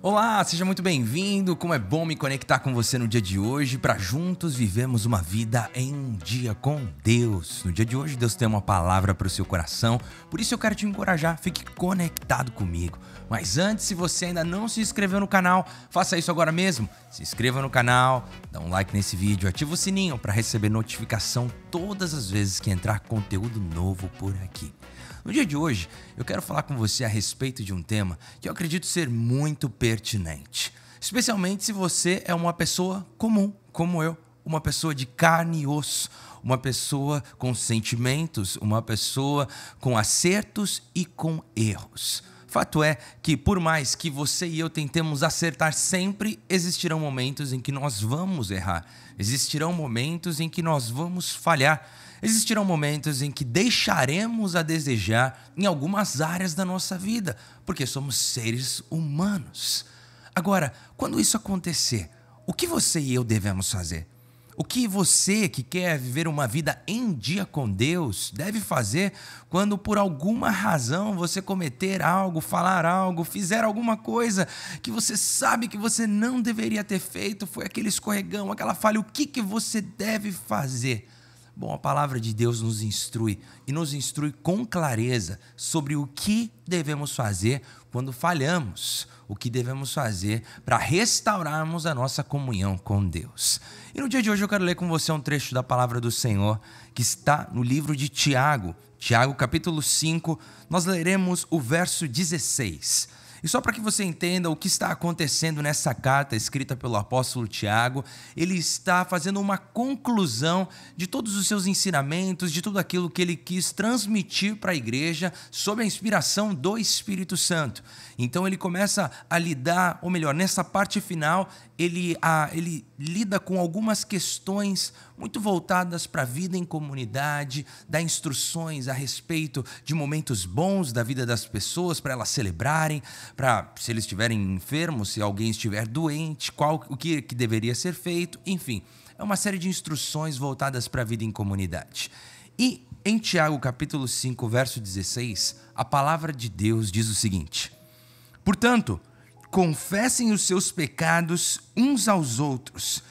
Olá, seja muito bem-vindo. Como é bom me conectar com você no dia de hoje para juntos vivemos uma vida em um dia com Deus. No dia de hoje, Deus tem uma palavra para o seu coração, por isso eu quero te encorajar, fique conectado comigo. Mas antes, se você ainda não se inscreveu no canal, faça isso agora mesmo. Se inscreva no canal, dá um like nesse vídeo, ativa o sininho para receber notificação todas as vezes que entrar conteúdo novo por aqui. No dia de hoje, eu quero falar com você a respeito de um tema que eu acredito ser muito pertinente, especialmente se você é uma pessoa comum, como eu, uma pessoa de carne e osso, uma pessoa com sentimentos, uma pessoa com acertos e com erros. Fato é que, por mais que você e eu tentemos acertar sempre, existirão momentos em que nós vamos errar, existirão momentos em que nós vamos falhar. Existirão momentos em que deixaremos a desejar em algumas áreas da nossa vida, porque somos seres humanos. Agora, quando isso acontecer, o que você e eu devemos fazer? O que você que quer viver uma vida em dia com Deus deve fazer quando por alguma razão você cometer algo, falar algo, fizer alguma coisa que você sabe que você não deveria ter feito, foi aquele escorregão, aquela falha, o que que você deve fazer? Bom, a palavra de Deus nos instrui e nos instrui com clareza sobre o que devemos fazer quando falhamos, o que devemos fazer para restaurarmos a nossa comunhão com Deus. E no dia de hoje eu quero ler com você um trecho da palavra do Senhor que está no livro de Tiago, Tiago capítulo 5, nós leremos o verso 16 e só para que você entenda o que está acontecendo nessa carta escrita pelo apóstolo Tiago, ele está fazendo uma conclusão de todos os seus ensinamentos, de tudo aquilo que ele quis transmitir para a igreja sob a inspiração do Espírito Santo. Então ele começa a lidar, ou melhor, nessa parte final, ele, a, ah, ele lida com algumas questões muito voltadas para a vida em comunidade, dar instruções a respeito de momentos bons da vida das pessoas para elas celebrarem, para se eles estiverem enfermos, se alguém estiver doente, qual o que, que deveria ser feito, enfim, é uma série de instruções voltadas para a vida em comunidade. E em Tiago capítulo 5, verso 16, a palavra de Deus diz o seguinte: Portanto, confessem os seus pecados uns aos outros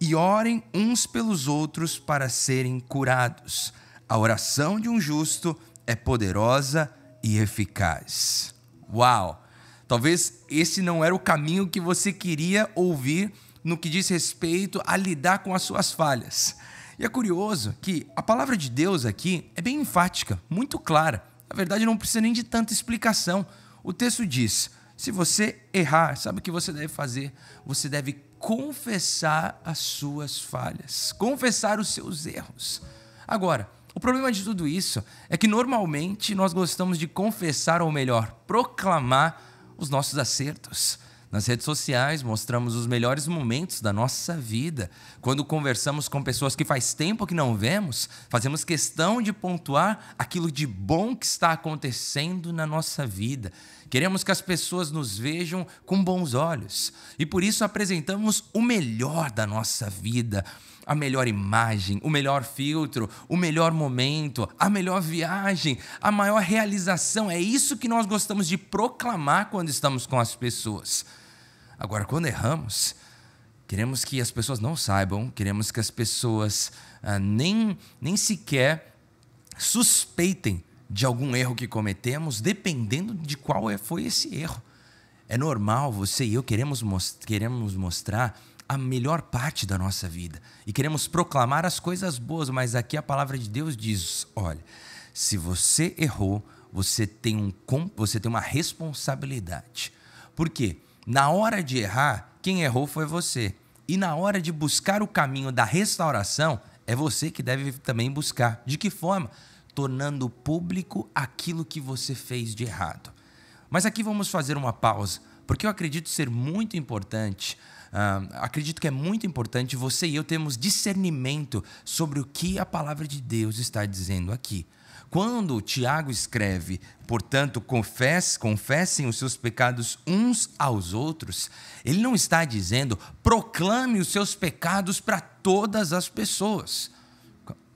e orem uns pelos outros para serem curados. A oração de um justo é poderosa e eficaz. Uau! Talvez esse não era o caminho que você queria ouvir no que diz respeito a lidar com as suas falhas. E é curioso que a palavra de Deus aqui é bem enfática, muito clara. Na verdade, não precisa nem de tanta explicação. O texto diz: se você errar, sabe o que você deve fazer? Você deve confessar as suas falhas, confessar os seus erros. Agora, o problema de tudo isso é que normalmente nós gostamos de confessar, ou melhor, proclamar os nossos acertos. Nas redes sociais mostramos os melhores momentos da nossa vida. Quando conversamos com pessoas que faz tempo que não vemos, fazemos questão de pontuar aquilo de bom que está acontecendo na nossa vida. Queremos que as pessoas nos vejam com bons olhos e por isso apresentamos o melhor da nossa vida a melhor imagem, o melhor filtro, o melhor momento, a melhor viagem, a maior realização. É isso que nós gostamos de proclamar quando estamos com as pessoas. Agora, quando erramos, queremos que as pessoas não saibam, queremos que as pessoas ah, nem, nem sequer suspeitem de algum erro que cometemos, dependendo de qual é, foi esse erro. É normal, você e eu queremos, most queremos mostrar a melhor parte da nossa vida e queremos proclamar as coisas boas, mas aqui a palavra de Deus diz: olha, se você errou, você tem, um, você tem uma responsabilidade. Por quê? Na hora de errar, quem errou foi você. E na hora de buscar o caminho da restauração, é você que deve também buscar. De que forma? tornando público aquilo que você fez de errado. Mas aqui vamos fazer uma pausa, porque eu acredito ser muito importante. Uh, acredito que é muito importante você e eu termos discernimento sobre o que a palavra de Deus está dizendo aqui. Quando Tiago escreve, portanto, confesse, confessem os seus pecados uns aos outros, ele não está dizendo proclame os seus pecados para todas as pessoas.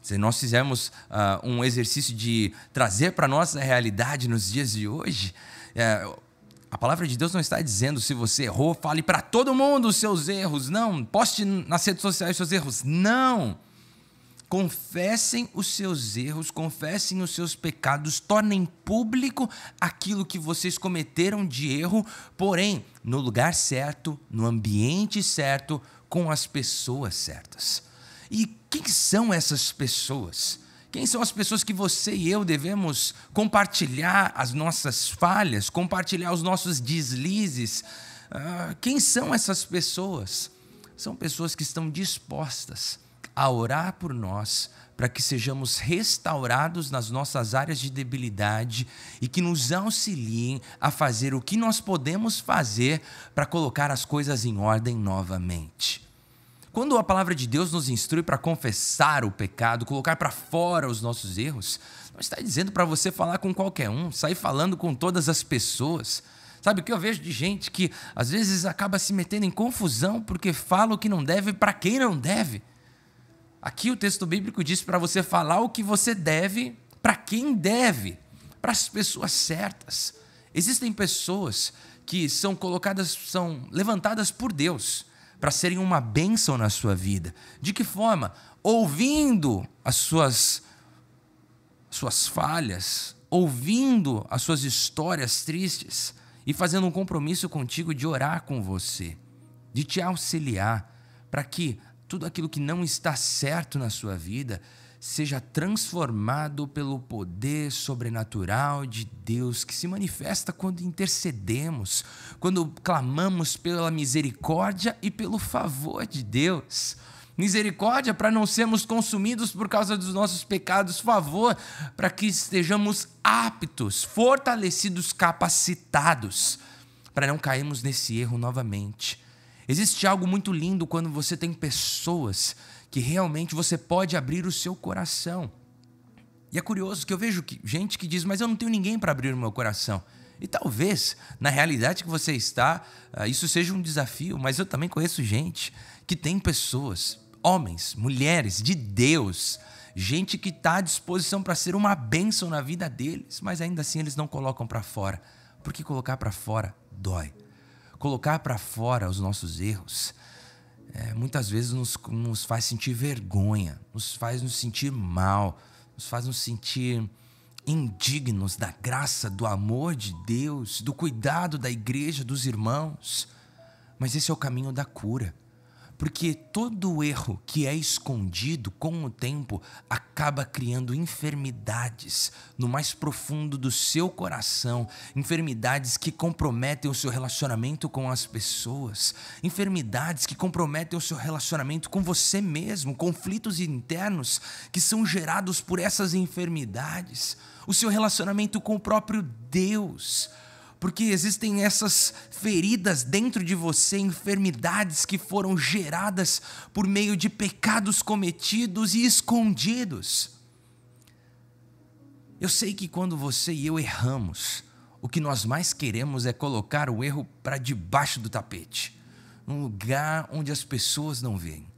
Se nós fizermos uh, um exercício de trazer para nós a realidade nos dias de hoje, é, a palavra de Deus não está dizendo se você errou, fale para todo mundo os seus erros. Não. Poste nas redes sociais os seus erros. Não. Confessem os seus erros, confessem os seus pecados, tornem público aquilo que vocês cometeram de erro, porém, no lugar certo, no ambiente certo, com as pessoas certas. E quem são essas pessoas? Quem são as pessoas que você e eu devemos compartilhar as nossas falhas, compartilhar os nossos deslizes? Uh, quem são essas pessoas? São pessoas que estão dispostas a orar por nós, para que sejamos restaurados nas nossas áreas de debilidade e que nos auxiliem a fazer o que nós podemos fazer para colocar as coisas em ordem novamente. Quando a palavra de Deus nos instrui para confessar o pecado, colocar para fora os nossos erros, não está dizendo para você falar com qualquer um, sair falando com todas as pessoas. Sabe o que eu vejo de gente que às vezes acaba se metendo em confusão porque fala o que não deve para quem não deve. Aqui o texto bíblico diz para você falar o que você deve para quem deve, para as pessoas certas. Existem pessoas que são colocadas, são levantadas por Deus para serem uma bênção na sua vida. De que forma? Ouvindo as suas, suas falhas, ouvindo as suas histórias tristes e fazendo um compromisso contigo de orar com você, de te auxiliar, para que tudo aquilo que não está certo na sua vida seja transformado pelo poder sobrenatural de Deus que se manifesta quando intercedemos, quando clamamos pela misericórdia e pelo favor de Deus. Misericórdia para não sermos consumidos por causa dos nossos pecados, favor para que estejamos aptos, fortalecidos, capacitados, para não cairmos nesse erro novamente. Existe algo muito lindo quando você tem pessoas que realmente você pode abrir o seu coração. E é curioso que eu vejo que, gente que diz, mas eu não tenho ninguém para abrir o meu coração. E talvez, na realidade que você está, ah, isso seja um desafio, mas eu também conheço gente que tem pessoas, homens, mulheres de Deus, gente que está à disposição para ser uma bênção na vida deles, mas ainda assim eles não colocam para fora. Porque colocar para fora dói. Colocar para fora os nossos erros é, muitas vezes nos, nos faz sentir vergonha, nos faz nos sentir mal, nos faz nos sentir indignos da graça, do amor de Deus, do cuidado da igreja, dos irmãos. Mas esse é o caminho da cura. Porque todo erro que é escondido com o tempo acaba criando enfermidades no mais profundo do seu coração, enfermidades que comprometem o seu relacionamento com as pessoas, enfermidades que comprometem o seu relacionamento com você mesmo, conflitos internos que são gerados por essas enfermidades, o seu relacionamento com o próprio Deus porque existem essas feridas dentro de você, enfermidades que foram geradas por meio de pecados cometidos e escondidos. Eu sei que quando você e eu erramos, o que nós mais queremos é colocar o erro para debaixo do tapete, num lugar onde as pessoas não veem.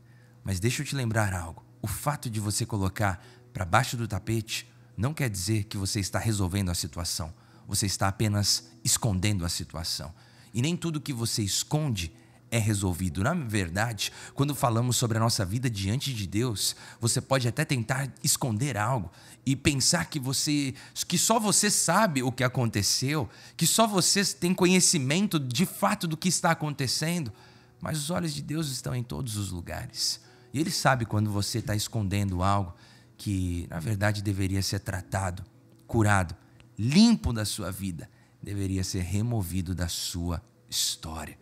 Mas deixa eu te lembrar algo: o fato de você colocar para baixo do tapete não quer dizer que você está resolvendo a situação você está apenas escondendo a situação. E nem tudo que você esconde é resolvido. Na verdade, quando falamos sobre a nossa vida diante de Deus, você pode até tentar esconder algo e pensar que você que só você sabe o que aconteceu, que só você tem conhecimento de fato do que está acontecendo, mas os olhos de Deus estão em todos os lugares. E ele sabe quando você está escondendo algo que, na verdade, deveria ser tratado, curado limpo da sua vida, deveria ser removido da sua história.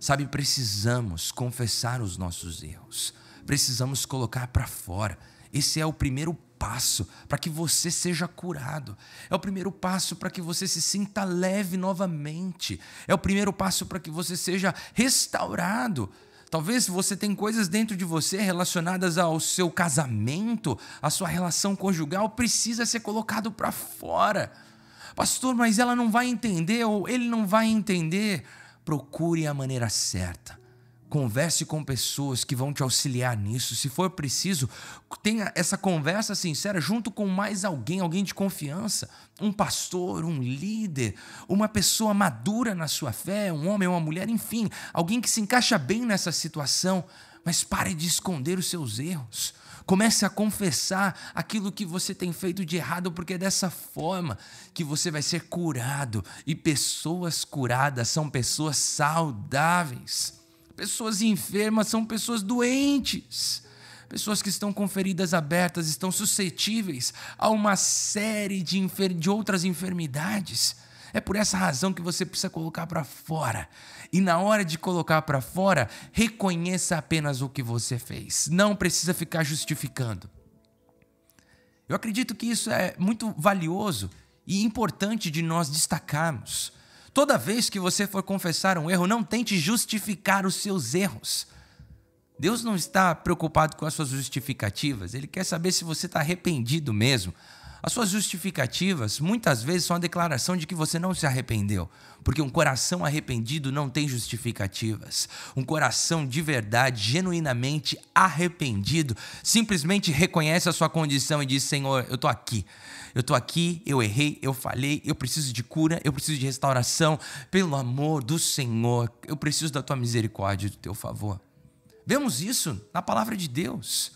Sabe, precisamos confessar os nossos erros, precisamos colocar para fora. Esse é o primeiro passo para que você seja curado. É o primeiro passo para que você se sinta leve novamente. É o primeiro passo para que você seja restaurado. Talvez você tenha coisas dentro de você relacionadas ao seu casamento, à sua relação conjugal, precisa ser colocado para fora. Pastor, mas ela não vai entender ou ele não vai entender. Procure a maneira certa. Converse com pessoas que vão te auxiliar nisso. Se for preciso, tenha essa conversa sincera junto com mais alguém, alguém de confiança, um pastor, um líder, uma pessoa madura na sua fé, um homem ou uma mulher, enfim, alguém que se encaixa bem nessa situação. Mas pare de esconder os seus erros. Comece a confessar aquilo que você tem feito de errado, porque é dessa forma que você vai ser curado. E pessoas curadas são pessoas saudáveis pessoas enfermas, são pessoas doentes, pessoas que estão com feridas abertas, estão suscetíveis a uma série de, de outras enfermidades. É por essa razão que você precisa colocar para fora. E na hora de colocar para fora, reconheça apenas o que você fez. Não precisa ficar justificando. Eu acredito que isso é muito valioso e importante de nós destacarmos. Toda vez que você for confessar um erro, não tente justificar os seus erros. Deus não está preocupado com as suas justificativas, Ele quer saber se você está arrependido mesmo. As suas justificativas muitas vezes são a declaração de que você não se arrependeu, porque um coração arrependido não tem justificativas. Um coração de verdade, genuinamente arrependido, simplesmente reconhece a sua condição e diz: Senhor, eu estou aqui. Eu estou aqui, eu errei, eu falhei, eu preciso de cura, eu preciso de restauração. Pelo amor do Senhor, eu preciso da tua misericórdia e do teu favor. Vemos isso na palavra de Deus.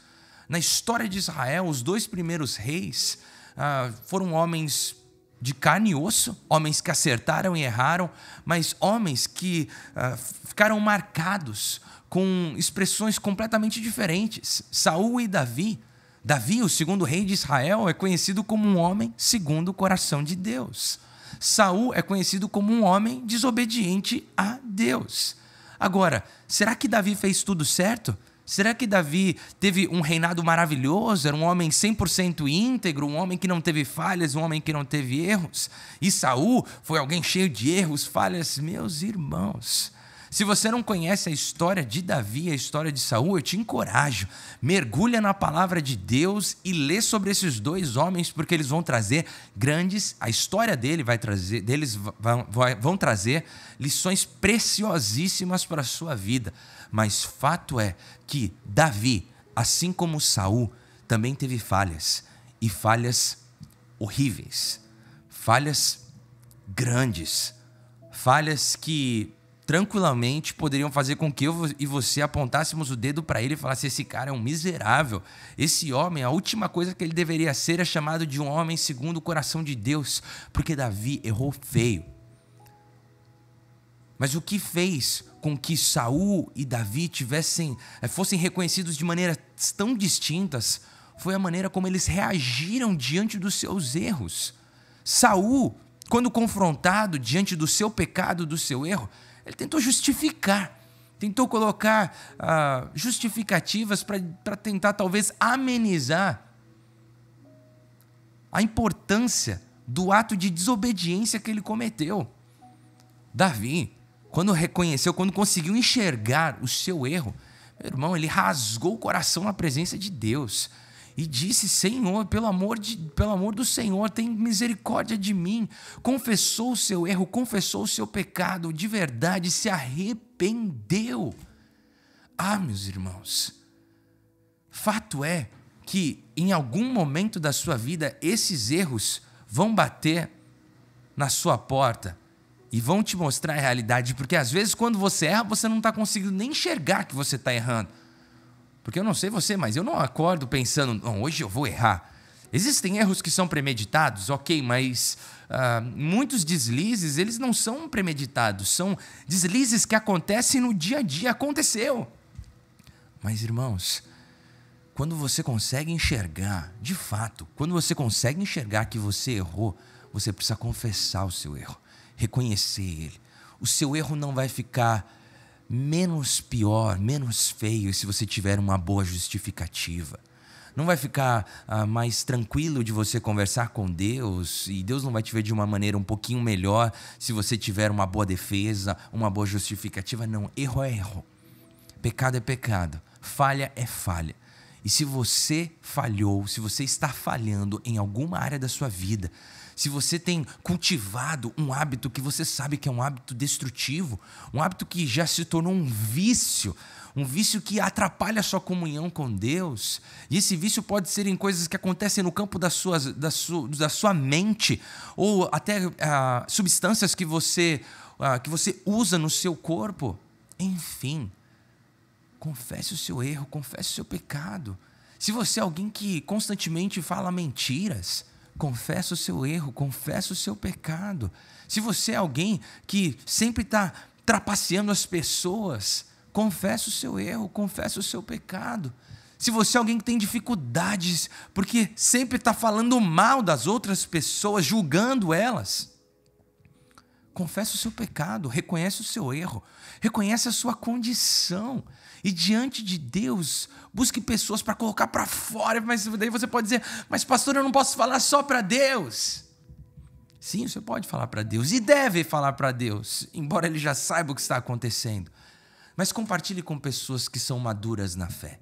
Na história de Israel, os dois primeiros reis ah, foram homens de carne e osso, homens que acertaram e erraram, mas homens que ah, ficaram marcados com expressões completamente diferentes. Saul e Davi. Davi, o segundo rei de Israel, é conhecido como um homem segundo o coração de Deus. Saul é conhecido como um homem desobediente a Deus. Agora, será que Davi fez tudo certo? Será que Davi teve um reinado maravilhoso? Era um homem 100% íntegro, um homem que não teve falhas, um homem que não teve erros? E Saul foi alguém cheio de erros, falhas, meus irmãos. Se você não conhece a história de Davi, a história de Saul, eu te encorajo. Mergulha na palavra de Deus e lê sobre esses dois homens, porque eles vão trazer grandes. A história dele vai trazer, deles vão, vão trazer lições preciosíssimas para a sua vida. Mas fato é que Davi, assim como Saul, também teve falhas e falhas horríveis, falhas grandes, falhas que tranquilamente poderiam fazer com que eu e você apontássemos o dedo para ele e falasse: esse cara é um miserável. Esse homem, a última coisa que ele deveria ser é chamado de um homem segundo o coração de Deus, porque Davi errou feio. Mas o que fez com que Saul e Davi tivessem, eh, fossem reconhecidos de maneiras tão distintas foi a maneira como eles reagiram diante dos seus erros. Saul, quando confrontado diante do seu pecado, do seu erro, ele tentou justificar, tentou colocar ah, justificativas para tentar talvez amenizar a importância do ato de desobediência que ele cometeu. Davi, quando reconheceu, quando conseguiu enxergar o seu erro, meu irmão, ele rasgou o coração na presença de Deus e disse: Senhor, pelo amor, de, pelo amor do Senhor, tem misericórdia de mim. Confessou o seu erro, confessou o seu pecado, de verdade se arrependeu. Ah, meus irmãos, fato é que em algum momento da sua vida esses erros vão bater na sua porta e vão te mostrar a realidade, porque às vezes quando você erra, você não está conseguindo nem enxergar que você está errando. Porque eu não sei você, mas eu não acordo pensando, não, hoje eu vou errar. Existem erros que são premeditados, ok, mas uh, muitos deslizes, eles não são premeditados, são deslizes que acontecem no dia a dia, aconteceu. Mas irmãos, quando você consegue enxergar, de fato, quando você consegue enxergar que você errou, você precisa confessar o seu erro reconhecer Ele. O seu erro não vai ficar menos pior, menos feio, se você tiver uma boa justificativa. Não vai ficar ah, mais tranquilo de você conversar com Deus e Deus não vai te ver de uma maneira um pouquinho melhor se você tiver uma boa defesa, uma boa justificativa. Não, erro é erro. Pecado é pecado. Falha é falha. E se você falhou, se você está falhando em alguma área da sua vida, se você tem cultivado um hábito que você sabe que é um hábito destrutivo, um hábito que já se tornou um vício, um vício que atrapalha a sua comunhão com Deus, e esse vício pode ser em coisas que acontecem no campo da sua, da sua, da sua mente, ou até ah, substâncias que você, ah, que você usa no seu corpo. Enfim, confesse o seu erro, confesse o seu pecado. Se você é alguém que constantemente fala mentiras, confessa o seu erro, confessa o seu pecado. Se você é alguém que sempre está trapaceando as pessoas, confessa o seu erro, confessa o seu pecado. Se você é alguém que tem dificuldades, porque sempre está falando mal das outras pessoas, julgando elas, confessa o seu pecado, reconhece o seu erro, reconhece a sua condição e diante de Deus, busque pessoas para colocar para fora, mas daí você pode dizer: "Mas pastor, eu não posso falar só para Deus". Sim, você pode falar para Deus e deve falar para Deus, embora ele já saiba o que está acontecendo. Mas compartilhe com pessoas que são maduras na fé.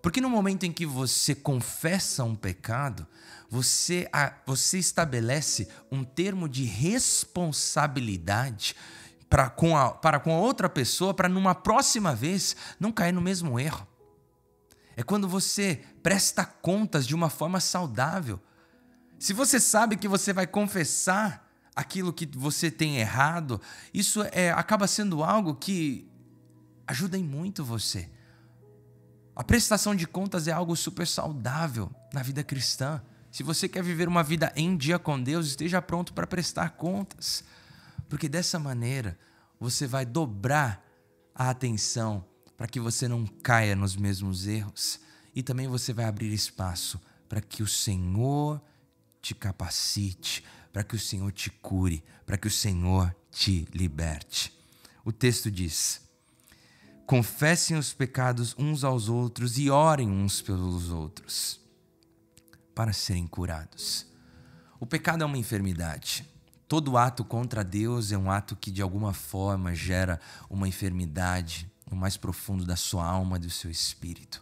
Porque no momento em que você confessa um pecado, você, você estabelece um termo de responsabilidade para com a, para com a outra pessoa, para numa próxima vez não cair no mesmo erro. É quando você presta contas de uma forma saudável. Se você sabe que você vai confessar aquilo que você tem errado, isso é, acaba sendo algo que ajuda em muito você. A prestação de contas é algo super saudável na vida cristã. Se você quer viver uma vida em dia com Deus, esteja pronto para prestar contas. Porque dessa maneira você vai dobrar a atenção para que você não caia nos mesmos erros e também você vai abrir espaço para que o Senhor te capacite, para que o Senhor te cure, para que o Senhor te liberte. O texto diz: confessem os pecados uns aos outros e orem uns pelos outros para serem curados. O pecado é uma enfermidade. Todo ato contra Deus é um ato que de alguma forma gera uma enfermidade no mais profundo da sua alma, do seu espírito.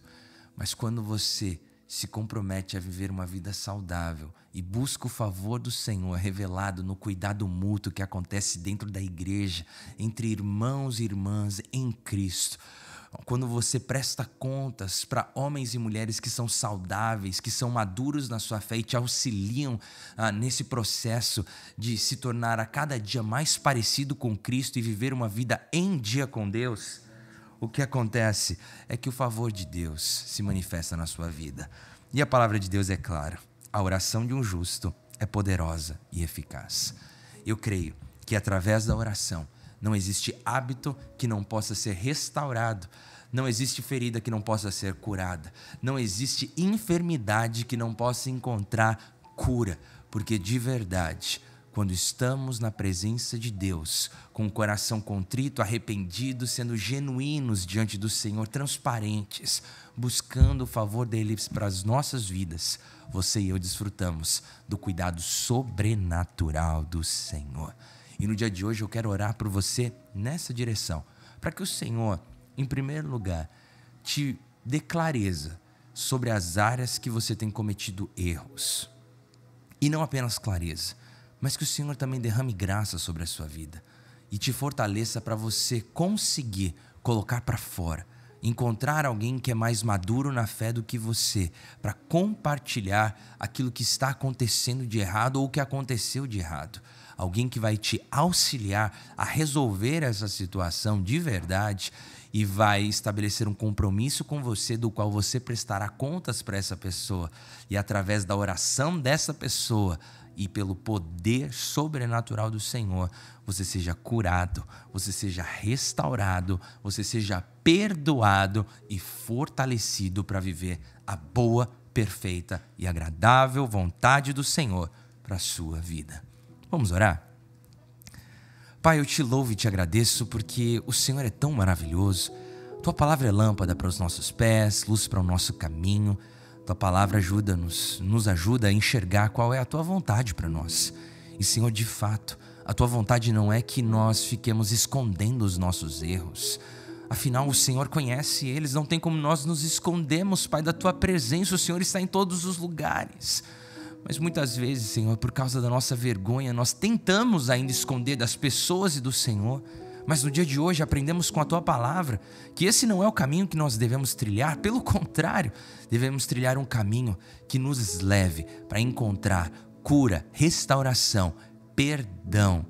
Mas quando você se compromete a viver uma vida saudável e busca o favor do Senhor revelado no cuidado mútuo que acontece dentro da igreja, entre irmãos e irmãs em Cristo, quando você presta contas para homens e mulheres que são saudáveis, que são maduros na sua fé e te auxiliam ah, nesse processo de se tornar a cada dia mais parecido com Cristo e viver uma vida em dia com Deus, o que acontece é que o favor de Deus se manifesta na sua vida. E a palavra de Deus é clara: a oração de um justo é poderosa e eficaz. Eu creio que através da oração, não existe hábito que não possa ser restaurado. Não existe ferida que não possa ser curada. Não existe enfermidade que não possa encontrar cura. Porque de verdade, quando estamos na presença de Deus, com o coração contrito, arrependido, sendo genuínos diante do Senhor, transparentes, buscando o favor dele para as nossas vidas, você e eu desfrutamos do cuidado sobrenatural do Senhor. E no dia de hoje eu quero orar por você nessa direção, para que o Senhor, em primeiro lugar, te dê clareza sobre as áreas que você tem cometido erros. E não apenas clareza, mas que o Senhor também derrame graça sobre a sua vida e te fortaleça para você conseguir colocar para fora encontrar alguém que é mais maduro na fé do que você, para compartilhar aquilo que está acontecendo de errado ou que aconteceu de errado alguém que vai te auxiliar a resolver essa situação de verdade e vai estabelecer um compromisso com você, do qual você prestará contas para essa pessoa. E através da oração dessa pessoa e pelo poder sobrenatural do Senhor, você seja curado, você seja restaurado, você seja perdoado e fortalecido para viver a boa, perfeita e agradável vontade do Senhor para a sua vida. Vamos orar? Pai, eu te louvo e te agradeço porque o Senhor é tão maravilhoso. Tua palavra é lâmpada para os nossos pés, luz para o nosso caminho. Tua palavra ajuda-nos, nos ajuda a enxergar qual é a tua vontade para nós. E Senhor, de fato, a tua vontade não é que nós fiquemos escondendo os nossos erros. Afinal, o Senhor conhece eles, não tem como nós nos escondermos, Pai, da tua presença. O Senhor está em todos os lugares. Mas muitas vezes, Senhor, por causa da nossa vergonha, nós tentamos ainda esconder das pessoas e do Senhor. Mas no dia de hoje aprendemos com a tua palavra que esse não é o caminho que nós devemos trilhar, pelo contrário, devemos trilhar um caminho que nos leve para encontrar cura, restauração, perdão,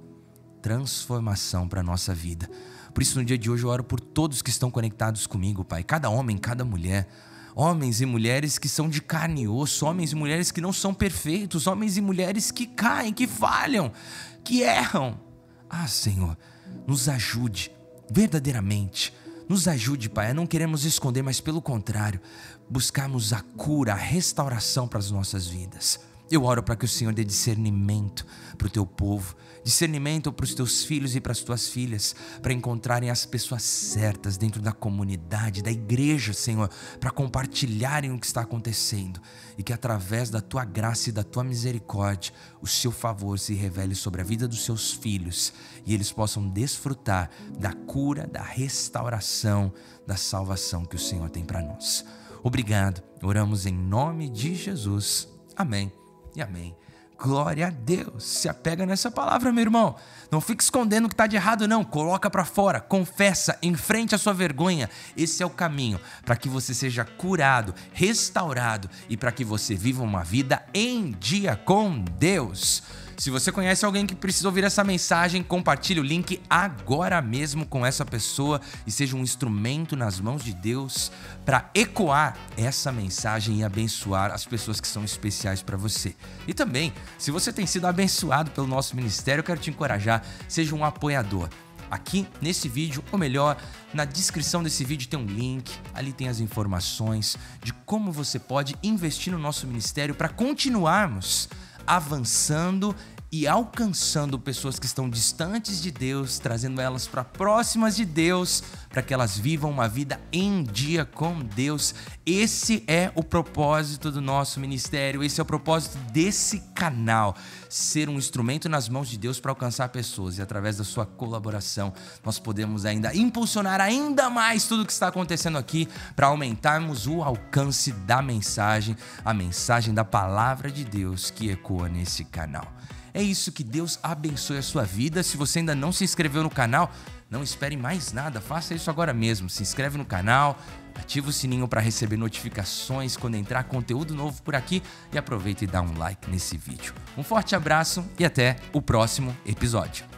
transformação para a nossa vida. Por isso, no dia de hoje, eu oro por todos que estão conectados comigo, Pai, cada homem, cada mulher homens e mulheres que são de carne e osso, homens e mulheres que não são perfeitos, homens e mulheres que caem, que falham, que erram. Ah, Senhor, nos ajude verdadeiramente. Nos ajude, Pai, não queremos esconder, mas pelo contrário, buscarmos a cura, a restauração para as nossas vidas. Eu oro para que o Senhor dê discernimento para o teu povo, discernimento para os teus filhos e para as tuas filhas, para encontrarem as pessoas certas dentro da comunidade, da igreja, Senhor, para compartilharem o que está acontecendo e que através da tua graça e da tua misericórdia, o seu favor se revele sobre a vida dos seus filhos e eles possam desfrutar da cura, da restauração, da salvação que o Senhor tem para nós. Obrigado, oramos em nome de Jesus. Amém e amém. Glória a Deus. Se apega nessa palavra, meu irmão. Não fique escondendo o que está de errado, não. Coloca para fora, confessa, enfrente a sua vergonha. Esse é o caminho para que você seja curado, restaurado e para que você viva uma vida em dia com Deus. Se você conhece alguém que precisa ouvir essa mensagem, compartilhe o link agora mesmo com essa pessoa e seja um instrumento nas mãos de Deus para ecoar essa mensagem e abençoar as pessoas que são especiais para você. E também, se você tem sido abençoado pelo nosso ministério, eu quero te encorajar, seja um apoiador aqui nesse vídeo, ou melhor, na descrição desse vídeo tem um link, ali tem as informações de como você pode investir no nosso ministério para continuarmos avançando e alcançando pessoas que estão distantes de Deus, trazendo elas para próximas de Deus, para que elas vivam uma vida em dia com Deus. Esse é o propósito do nosso ministério, esse é o propósito desse canal ser um instrumento nas mãos de Deus para alcançar pessoas e através da sua colaboração nós podemos ainda impulsionar ainda mais tudo o que está acontecendo aqui para aumentarmos o alcance da mensagem, a mensagem da palavra de Deus que ecoa nesse canal. É isso que Deus abençoe a sua vida. Se você ainda não se inscreveu no canal, não espere mais nada, faça isso agora mesmo. Se inscreve no canal, ativa o sininho para receber notificações quando entrar conteúdo novo por aqui e aproveita e dá um like nesse vídeo. Um forte abraço e até o próximo episódio.